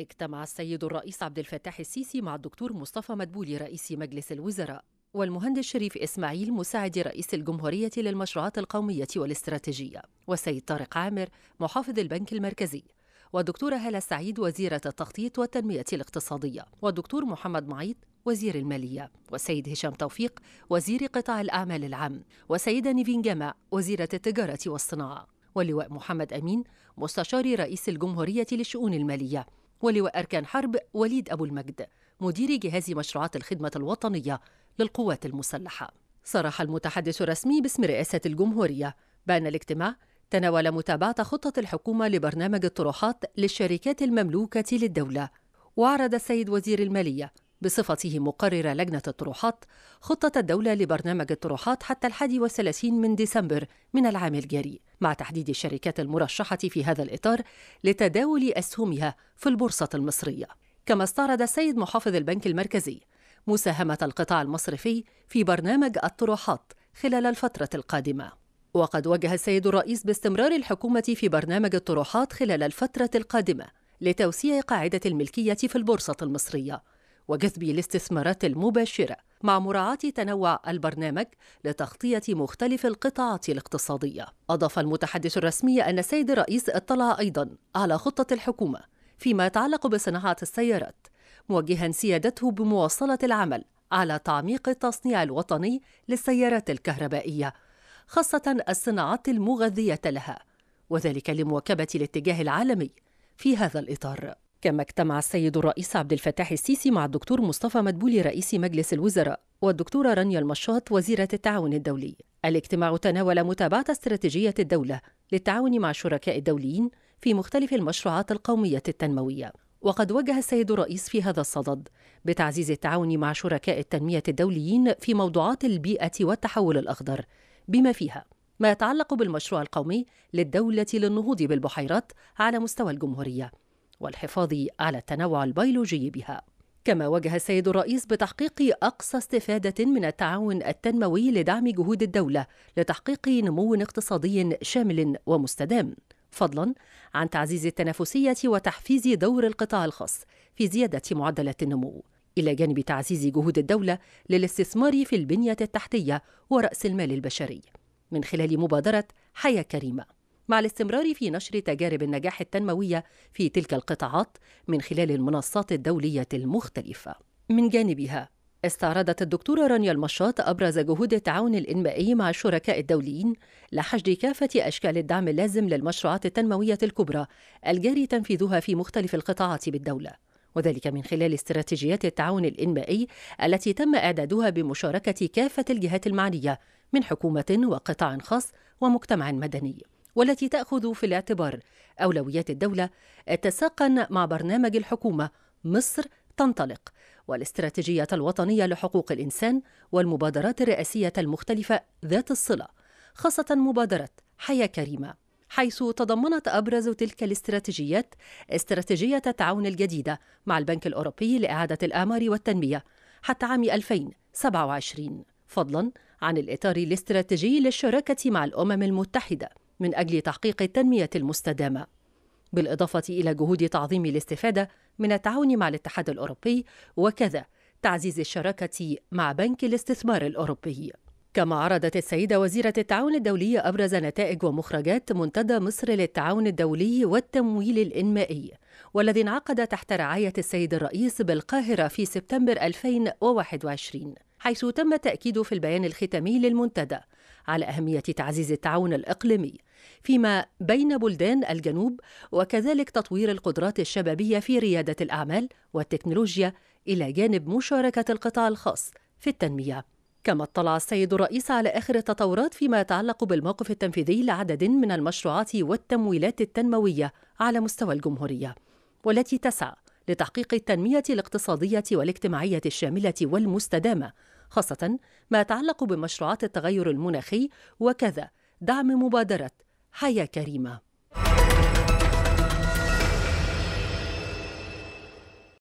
اجتمع السيد الرئيس عبد الفتاح السيسي مع الدكتور مصطفى مدبولي رئيس مجلس الوزراء والمهندس شريف إسماعيل مساعد رئيس الجمهورية للمشروعات القومية والاستراتيجية والسيد طارق عامر محافظ البنك المركزي والدكتورة هالة سعيد وزيرة التخطيط والتنمية الاقتصادية والدكتور محمد معيط وزير المالية والسيد هشام توفيق وزير قطاع الأعمال العام والسيدة نيفين جامع وزيرة التجارة والصناعة واللواء محمد أمين مستشار رئيس الجمهورية للشؤون المالية ولواء أركان حرب وليد أبو المجد مدير جهاز مشروعات الخدمة الوطنية للقوات المسلحة صرح المتحدث الرسمي باسم رئاسة الجمهورية بأن الاجتماع تناول متابعة خطة الحكومة لبرنامج الطروحات للشركات المملوكة للدولة وعرض السيد وزير المالية بصفته مقرر لجنة الطروحات خطة الدولة لبرنامج الطروحات حتى الحادي والثلاثين من ديسمبر من العام الجاري مع تحديد الشركات المرشحة في هذا الإطار لتداول أسهمها في البورصة المصرية كما استعرض السيد محافظ البنك المركزي مساهمة القطاع المصرفي في برنامج الطروحات خلال الفترة القادمة وقد وجه السيد الرئيس باستمرار الحكومة في برنامج الطروحات خلال الفترة القادمة لتوسيع قاعدة الملكية في البورصة المصرية وجذب الاستثمارات المباشرة مع مراعاة تنوع البرنامج لتغطية مختلف القطاعات الاقتصادية. أضاف المتحدث الرسمي أن السيد الرئيس اطلع أيضا على خطة الحكومة فيما يتعلق بصناعة السيارات، موجها سيادته بمواصلة العمل على تعميق التصنيع الوطني للسيارات الكهربائية، خاصة الصناعات المغذية لها، وذلك لمواكبة الاتجاه العالمي في هذا الإطار. كما اجتمع السيد الرئيس عبد الفتاح السيسي مع الدكتور مصطفى مدبولي رئيس مجلس الوزراء والدكتورة رانيا المشاط وزيرة التعاون الدولي الاجتماع تناول متابعة استراتيجية الدولة للتعاون مع الشركاء الدوليين في مختلف المشروعات القومية التنموية وقد وجه السيد الرئيس في هذا الصدد بتعزيز التعاون مع شركاء التنمية الدوليين في موضوعات البيئة والتحول الأخضر بما فيها ما يتعلق بالمشروع القومي للدولة للنهوض بالبحيرات على مستوى الجمهورية والحفاظ على التنوع البيولوجي بها كما وجه السيد الرئيس بتحقيق اقصى استفاده من التعاون التنموي لدعم جهود الدوله لتحقيق نمو اقتصادي شامل ومستدام فضلا عن تعزيز التنافسيه وتحفيز دور القطاع الخاص في زياده معدلات النمو الى جانب تعزيز جهود الدوله للاستثمار في البنيه التحتيه وراس المال البشري من خلال مبادره حياه كريمه مع الاستمرار في نشر تجارب النجاح التنموية في تلك القطاعات من خلال المنصات الدولية المختلفة. من جانبها استعرضت الدكتورة رانيا المشاط أبرز جهود التعاون الإنمائي مع الشركاء الدوليين لحشد كافة أشكال الدعم اللازم للمشروعات التنموية الكبرى الجاري تنفيذها في مختلف القطاعات بالدولة. وذلك من خلال استراتيجيات التعاون الإنمائي التي تم إعدادها بمشاركة كافة الجهات المعنية من حكومة وقطاع خاص ومجتمع مدني. والتي تأخذ في الاعتبار أولويات الدولة اتساقاً مع برنامج الحكومة مصر تنطلق والاستراتيجية الوطنية لحقوق الإنسان والمبادرات الرئاسية المختلفة ذات الصلة خاصة مبادرة حياة كريمة حيث تضمنت أبرز تلك الاستراتيجيات استراتيجية التعاون الجديدة مع البنك الأوروبي لإعادة الأعمار والتنمية حتى عام 2027 فضلا عن الإطار الاستراتيجي للشراكة مع الأمم المتحدة من أجل تحقيق التنمية المستدامة بالإضافة إلى جهود تعظيم الاستفادة من التعاون مع الاتحاد الأوروبي وكذا تعزيز الشراكة مع بنك الاستثمار الأوروبي كما عرضت السيدة وزيرة التعاون الدولي أبرز نتائج ومخرجات منتدى مصر للتعاون الدولي والتمويل الإنمائي والذي انعقد تحت رعاية السيد الرئيس بالقاهرة في سبتمبر 2021 حيث تم التأكيد في البيان الختامي للمنتدى على أهمية تعزيز التعاون الإقليمي فيما بين بلدان الجنوب وكذلك تطوير القدرات الشبابية في ريادة الأعمال والتكنولوجيا إلى جانب مشاركة القطاع الخاص في التنمية كما اطلع السيد الرئيس على آخر التطورات فيما يتعلق بالموقف التنفيذي لعدد من المشروعات والتمويلات التنموية على مستوى الجمهورية والتي تسعى لتحقيق التنمية الاقتصادية والاجتماعية الشاملة والمستدامة خاصة ما يتعلق بمشروعات التغير المناخي وكذا دعم مبادرة حياة كريمة